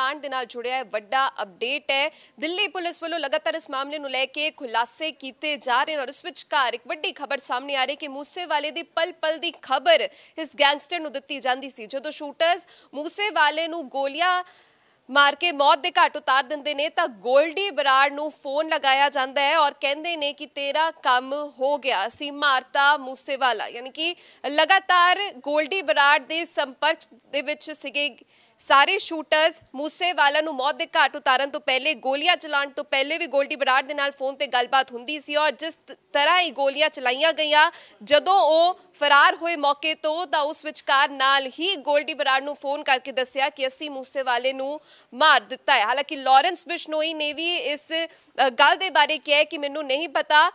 ਕਾਂਡ ਦੇ ਨਾਲ ਜੁੜਿਆ ਵੱਡਾ ਅਪਡੇਟ ਹੈ ਦਿੱਲੀ ਪੁਲਿਸ ਵੱਲੋਂ ਲਗਾਤਾਰ ਇਸ ਮਾਮਲੇ ਨੂੰ ਲੈ ਕੇ ਖੁਲਾਸੇ ਕੀਤੇ ਜਾ ਰਹੇ ਹਨ ਔਰ ਇਸ ਵਿੱਚ ਘਰ ਇੱਕ ਵੱਡੀ ਖਬਰ ਸਾਹਮਣੇ ਆ ਰਹੀ ਕਿ ਮੂਸੇਵਾਲੇ ਦੀ ਪਲ-ਪਲ ਦੀ ਖਬਰ ਇਸ ਗੈਂਗਸਟਰ ਨੂੰ ਦਿੱਤੀ ਜਾਂਦੀ ਸੀ ਜਦੋਂ ਸ਼ੂਟਰਸ ਮੂਸੇਵਾਲੇ ਨੂੰ ਗੋਲੀਆਂ ਮਾਰ ਕੇ ਮੌਤ ਦੇ ਘਾਟ ਉਤਾਰ ਦਿੰਦੇ ਨੇ ਤਾਂ ਗੋਲਡੀ ਬਰਾੜ ਨੂੰ ਫੋਨ ਲਗਾਇਆ ਜਾਂਦਾ ਹੈ ਔਰ ਕਹਿੰਦੇ ਨੇ ਕਿ ਤੇਰਾ ਕੰਮ ਹੋ ਗਿਆ ਸੀ ਮਾਰਤਾ ਮੂਸੇਵਾਲਾ ਯਾਨੀ ਕਿ ਲਗਾਤਾਰ ਗੋਲਡੀ ਬਰਾੜ ਦੇ ਸੰਪਰਕ ਦੇ ਵਿੱਚ ਸੀਗੇ ਸਾਰੇ ਸ਼ੂਟਰਸ ਮੂਸੇਵਾਲਾ ਨੂੰ ਮੌਤ ਦੇ ਘਾਟ ਉਤਾਰਨ ਤੋਂ ਪਹਿਲੇ ਗੋਲੀਆਂ ਚਲਾਉਣ ਤੋਂ ਪਹਿਲੇ ਵੀ ਗੋਲਡੀ ਬਰਾੜ ਦੇ ਨਾਲ ਫੋਨ ਤੇ ਗੱਲਬਾਤ ਹੁੰਦੀ ਸੀ ਔਰ ਜਿਸ ਤਰ੍ਹਾਂ ਹੀ ਗੋਲੀਆਂ ਚਲਾਈਆਂ ਗਈਆਂ ਜਦੋਂ ਉਹ ਫਰਾਰ ਹੋਏ ਮੌਕੇ ਤੋਂ ਤਾਂ ਉਸ ਵਿਚਕਾਰ ਨਾਲ ਹੀ ਗੋਲਡੀ ਬਰਾੜ ਨੂੰ ਫੋਨ ਕਰਕੇ ਦੱਸਿਆ ਕਿ ਅਸੀਂ ਮੂਸੇਵਾਲੇ ਨੂੰ ਮਾਰ ਦਿੱਤਾ ਹੈ ਹਾਲਾਂਕਿ ਲਾਰੈਂਸ ਬਿਸ਼ਨੋਈ ਨੇ ਵੀ ਇਸ ਗੱਲ ਦੇ ਬਾਰੇ ਕਿਹਾ ਕਿ ਮੈਨੂੰ ਨਹੀਂ ਪਤਾ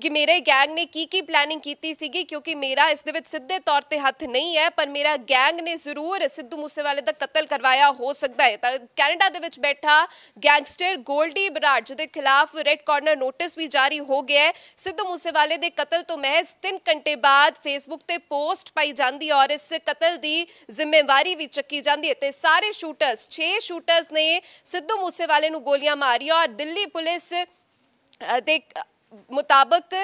ਕਿ ਮੇਰੇ ਗੈਂਗ ਨੇ ਕੀ ਕੀ ਪਲੈਨਿੰਗ ਕੀਤੀ ਸੀਗੀ ਕਿਉਂਕਿ ਮੇਰਾ ਇਸ ਦੇ ਵਿੱਚ ਸਿੱਧੇ ਤੌਰ ਤੇ ਹੱਥ ਨਹੀਂ ਹੈ ਪਰ ਮੇਰਾ ਗੈਂਗ ਨੇ ਜ਼ਰੂਰ ਸਿੱਧੂ ਮੂਸੇਵਾਲੇ ਦਾ ਕਤਲ ਕਰਵਾਇਆ ਹੋ ਸਕਦਾ ਹੈ ਤਾਂ ਕੈਨੇਡਾ ਦੇ ਵਿੱਚ ਬੈਠਾ ਗੈਂਗਸਟਰ ਗੋਲਡੀ ਬਰਾੜ ਦੇ ਖਿਲਾਫ ਰੈੱਡ ਕਾਰਨਰ ਨੋਟਿਸ ਵੀ ਜਾਰੀ ਹੋ ਗਿਆ ਹੈ ਸਿੱਧੂ ਮੂਸੇਵਾਲੇ ਦੇ ਕਤਲ ਤੋਂ ਮਹਿਜ਼ 3 ਘੰਟੇ ਬਾਅਦ ਫੇਸਬੁੱਕ ਤੇ ਪੋਸਟ ਪਾਈ ਜਾਂਦੀ ਔਰ ਇਸ ਕਤਲ ਦੀ ਜ਼ਿੰਮੇਵਾਰੀ ਵੀ ਚੱਕੀ ਜਾਂਦੀ ਹੈ ਤੇ ਸਾਰੇ ਸ਼ੂਟਰਸ 6 ਸ਼ੂਟਰਸ ਨੇ ਸਿੱਧੂ ਮੂਸੇਵਾਲੇ ਨੂੰ ਗੋਲੀਆਂ ਮਾਰੀਆਂ ਔਰ ਦਿੱਲੀ ਪੁਲਿਸ ਦੇ ਮੁਤਾਬਕ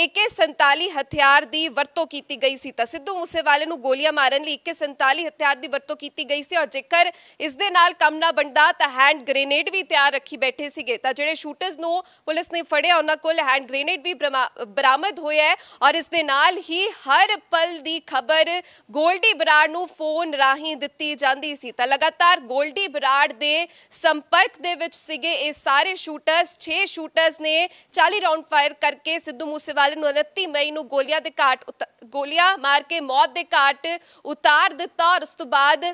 AK47 ਹਥਿਆਰ ਦੀ ਵਰਤੋਂ ਕੀਤੀ ਗਈ ਸੀ ਤਾਂ ਸਿੱਧੂ ਮੂਸੇਵਾਲੇ ਨੂੰ ਗੋਲੀਆਂ ਮਾਰਨ ਲਈ AK47 ਹਥਿਆਰ ਦੀ ਵਰਤੋਂ ਕੀਤੀ ਗਈ ਸੀ ਔਰ ਜੇਕਰ ਇਸ ਦੇ ਨਾਲ ਕੰਮ ਨਾ ਬਣਦਾ ਤਾਂ ਹੈਂਡ ਗ੍ਰੇਨੇਡ ਵੀ ਤਿਆਰ ਰੱਖੀ ਬੈਠੇ ਸੀਗੇ ਤਾਂ ਜਿਹੜੇ ਸ਼ੂਟਰਸ ਨੂੰ ਪੁਲਿਸ ਨੇ ਫੜਿਆ ਉਹਨਾਂ ਕੋਲ ਹੈਂਡ ਗ੍ਰੇਨੇਡ ਵੀ ਬਰਾਮਦ ਹੋਇਆ ਹੈ ਔਰ ਇਸ ਦੇ ਨਾਲ ਹੀ ਹਰ ਪਲ ਦੀ ਖਬਰ ਗੋਲਡੀ ਬਰਾੜ ਨੂੰ ਫੋਨ ਰਾਹੀਂ ਦਿੱਤੀ ਜਾਂਦੀ ਸੀ ਤਾਂ ਲਗਾਤਾਰ ਗੋਲਡੀ ਬਰਾੜ ਦੇ ਸੰਪਰਕ ਦੇ ਵਿੱਚ ਸੀਗੇ ਇਹ ਸਾਰੇ ਸ਼ੂਟਰਸ 6 ਸ਼ੂਟਰਸ ਨੇ 40 ਰਾਉਂਡ ਫਾਇਰ ਕਰਕੇ ਸਿੱਧੂ ਮੂਸੇਵਾਲੇ ਕੱਲ ਨੂੰ 29 ਮਈ ਨੂੰ ਗੋਲੀਆਂ ਦੇ ਘਾਟ ਗੋਲੀਆਂ ਮਾਰ ਕੇ ਮੌਤ ਦੇ ਘਾਟ ਉਤਾਰ ਦਿੱਤਾ ਔਰ ਉਸ ਤੋਂ ਬਾਅਦ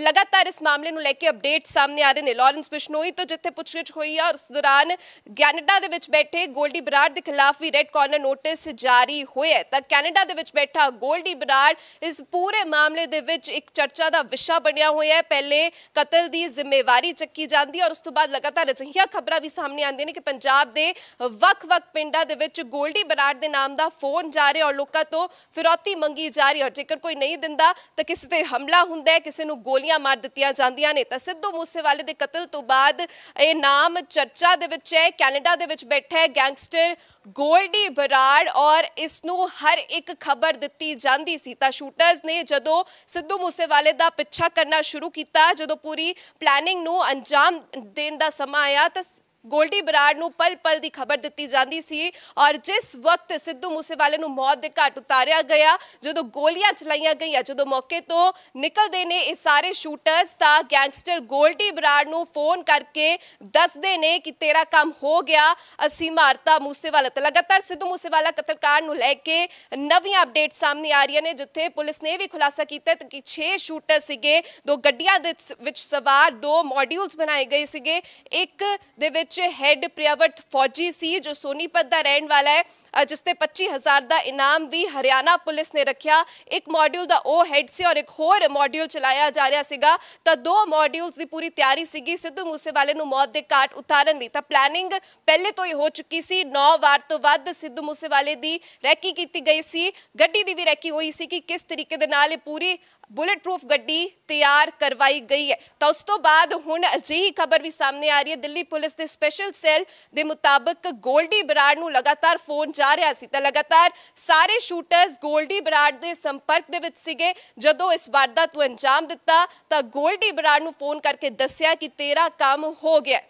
ਲਗਾਤਾਰ ਇਸ ਮਾਮਲੇ ਨੂੰ ਲੈ ਕੇ ਅਪਡੇਟ ਸਾਹਮਣੇ ਆ ਰਹੇ ਨੇ ਲਾਰੈਂਸ ਬਿਸ਼ਨੋਈ ਤੋਂ ਜਿੱਥੇ ਪੁੱਛਗਿੱਛ ਹੋਈ ਆ ਉਸ ਦੌਰਾਨ ਕੈਨੇਡਾ ਦੇ ਵਿੱਚ ਬੈਠੇ ਗੋਲਡੀ ਬਰਾੜ ਦੇ ਖਿਲਾਫ ਵੀ ਰੈੱਡ ਕਾਰਨਰ ਨੋਟਿਸ ਜਾਰੀ ਹੋਇਆ ਤਾਂ ਕੈਨੇਡਾ ਦੇ ਵਿੱਚ ਬੈਠਾ ਗੋਲਡੀ ਬਰਾੜ ਇਸ ਪੂਰੇ ਮਾਮਲੇ ਦੇ ਵਿੱਚ ਇੱਕ ਚਰਚਾ ਦਾ ਵਿਸ਼ਾ ਬਣਿਆ ਹੋਇਆ ਹੈ ਪਹਿਲੇ ਕਤਲ ਦੀ ਜ਼ਿੰਮੇਵਾਰੀ ਚੱਕੀ ਜਾਂਦੀ ਔਰ ਉਸ ਤੋਂ ਬਾਅਦ ਲਗਾਤਾਰ ਅਜਿਹੀਆਂ ਖਬਰਾਂ ਵੀ ਸਾਹਮਣੇ ਆਉਂਦੀਆਂ ਨੇ ਕਿ ਪੰਜਾਬ ਦੇ ਵੱਖ-ਵੱਖ ਪਿੰਡਾਂ ਦੇ ਵਿੱਚ ਗੋਲਡੀ ਬਰਾੜ ਕਾਰਡ ਦੇ ਨਾਮ ਦਾ ਫੋਨ ਜਾ ਰਿਹਾ ਔਰ ਲੋਕਾਂ ਤੋਂ ਫਿਰੌਤੀ ਮੰਗੀ ਜਾ ਰਹੀ ਔਰ ਜੇਕਰ ਕੋਈ ਨਹੀਂ ਦਿੰਦਾ ਤਾਂ ਕਿਸੇ ਤੇ ਹਮਲਾ ਹੁੰਦਾ ਹੈ ਕਿਸੇ ਨੂੰ ਗੋਲੀਆਂ ਮਾਰ ਦਿੱਤੀਆਂ ਜਾਂਦੀਆਂ ਨੇ ਤਾਂ ਸਿੱਧੂ ਮੂਸੇਵਾਲੇ ਦੇ ਕਤਲ ਤੋਂ ਬਾਅਦ ਇਹ ਨਾਮ ਚਰਚਾ ਦੇ ਵਿੱਚ ਹੈ ਕੈਨੇਡਾ ਦੇ ਵਿੱਚ ਬੈਠਾ ਹੈ ਗੈਂਗਸਟਰ ਗੋਲਡੀ ਬਰਾੜ ਔਰ ਇਸ ਨੂੰ ਹਰ ਇੱਕ ਖਬਰ ਦਿੱਤੀ ਜਾਂਦੀ ਸੀ ਤਾਂ ਸ਼ੂਟਰਸ ਨੇ ਜਦੋਂ ਸਿੱਧੂ ਮੂਸੇਵਾਲੇ ਦਾ ਪਿੱਛਾ ਕਰਨਾ ਸ਼ੁਰੂ ਕੀਤਾ ਜਦੋਂ ਪੂਰੀ ਪਲੈਨਿੰਗ ਨੂੰ ਅੰਜਾਮ ਦੇਣ ਦਾ ਸਮਾਂ ਆਇਆ ਤਾਂ ਗੋਲਡੀ ਬਰਾੜ ਨੂੰ ਪਲ-ਪਲ ਦੀ ਖਬਰ ਦਿੱਤੀ ਜਾਂਦੀ ਸੀ ਔਰ ਜਿਸ ਵਕਤ ਸਿੱਧੂ ਮੂਸੇਵਾਲੇ ਨੂੰ ਮੌਤ ਦੇ ਘਾਟ ਉਤਾਰਿਆ ਗਿਆ ਜਦੋਂ ਗੋਲੀਆਂ ਚਲਾਈਆਂ ਗਈਆਂ ਜਦੋਂ ਮੌਕੇ ਤੋਂ ਨਿਕਲਦੇ ਨੇ ਇਹ ਸਾਰੇ ਸ਼ੂਟਰਸ ਤਾਂ ਗੈਂਗਸਟਰ ਗੋਲਡੀ ਬਰਾੜ ਨੂੰ ਫੋਨ ਕਰਕੇ ਦੱਸਦੇ ਨੇ ਕਿ ਤੇਰਾ ਕੰਮ ਹੋ ਗਿਆ ਅਸੀਂ ਮਾਰਤਾ ਮੂਸੇਵਾਲਾ ਤੇ ਲਗਾਤਾਰ ਸਿੱਧੂ ਮੂਸੇਵਾਲਾ ਕਤਲਕਾਰ ਨੂੰ ਲੈ ਕੇ ਨਵੀਆਂ ਅਪਡੇਟ ਸਾਹਮਣੇ ਆ ਰਹੀਆਂ ਨੇ ਜਿੱਥੇ ਪੁਲਿਸ ਨੇ ਵੀ ਖੁਲਾਸਾ ਕੀਤਾ ਕਿ 6 ਸ਼ੂਟਰ ਸੀਗੇ ਦੋ ਗੱਡੀਆਂ ਦੇ ਵਿੱਚ ਸਵਾਰ ਦੋ ਮੋਡਿਊਲਸ ਬਣਾਏ ਗਏ ਸੀਗੇ ਇੱਕ ਦੇ ਵਿੱਚ ਵਿੱਚ ਹੈੱਡ ਪ੍ਰਿਆਵਰਤ ਫੌਜੀ ਸੀ ਜੋ ਸੋਨੀਪਤ ਦਾ ਰਹਿਣ ਵਾਲਾ ਹੈ ਜਿਸ ਤੇ 25000 ਦਾ ਇਨਾਮ ਵੀ ਹਰਿਆਣਾ ਪੁਲਿਸ ਨੇ ਰੱਖਿਆ ਇੱਕ ਮੋਡਿਊਲ ਦਾ ਉਹ ਹੈੱਡ ਸੀ ਔਰ ਇੱਕ ਹੋਰ ਮੋਡਿਊਲ ਚਲਾਇਆ ਜਾ ਰਿਹਾ ਸੀਗਾ ਤਾਂ ਦੋ ਮੋਡਿਊਲਸ ਦੀ ਪੂਰੀ ਤਿਆਰੀ ਸੀਗੀ ਸਿੱਧੂ ਮੂਸੇਵਾਲੇ ਨੂੰ ਮੌਤ ਦੇ ਘਾਟ ਉਤਾਰਨ ਲਈ ਤਾਂ ਪਲੈਨਿੰਗ ਪਹਿਲੇ ਤੋਂ ਹੀ ਹੋ ਚੁੱਕੀ ਸੀ 9 ਵਾਰ ਤੋਂ ਵੱਧ ਸਿੱਧੂ ਮੂਸੇਵਾਲੇ ਦੀ ਰੈਕੀ ਕੀਤੀ ਗਈ ਸੀ ਗੱਡੀ ਦੀ ਵੀ ਰੈਕੀ ਹੋਈ ਸੀ ਕਿ ਕਿਸ ਤਰੀਕੇ ਦੇ ਨਾਲ ਇਹ ਪੂਰੀ ਬੁਲੇਟ ਪ੍ਰੂਫ ਗੱਡੀ ਤਿਆਰ ਕਰਵਾਈ ਗਈ ਹੈ ਤਾਂ ਉਸ ਤੋਂ ਬਾਅਦ ਹੁਣ ਅਜਿਹੀ ਖਬਰ ਵੀ ਸਾਹਮਣੇ ਆ ਰਹੀ ਹੈ ਦਿੱਲੀ ਪੁਲਿਸ ਦੇ ਸਪੈਸ਼ਲ ਸੈੱਲ ਦੇ ਮੁਤਾਬਕ ਗੋਲਡੀ ਬਰਾੜ ਨੂੰ ਲਗਾਤਾਰ ਫੋਨ ਜਾ ਰਿਹਾ ਸੀ ਤਾਂ ਲਗਾਤਾਰ ਸਾਰੇ ਸ਼ੂਟਰਸ ਗੋਲਡੀ ਬਰਾੜ ਦੇ ਸੰਪਰਕ ਦੇ ਵਿੱਚ ਸੀਗੇ ਜਦੋਂ ਇਸ ਵਾਰਦਾਤ ਨੂੰ ਅੰਜਾਮ ਦਿੱਤਾ ਤਾਂ ਗੋਲਡੀ ਬਰਾੜ ਨੂੰ ਫੋਨ ਕਰਕੇ ਦੱਸਿਆ ਕਿ ਤੇਰਾ ਕੰਮ ਹੋ ਗਿਆ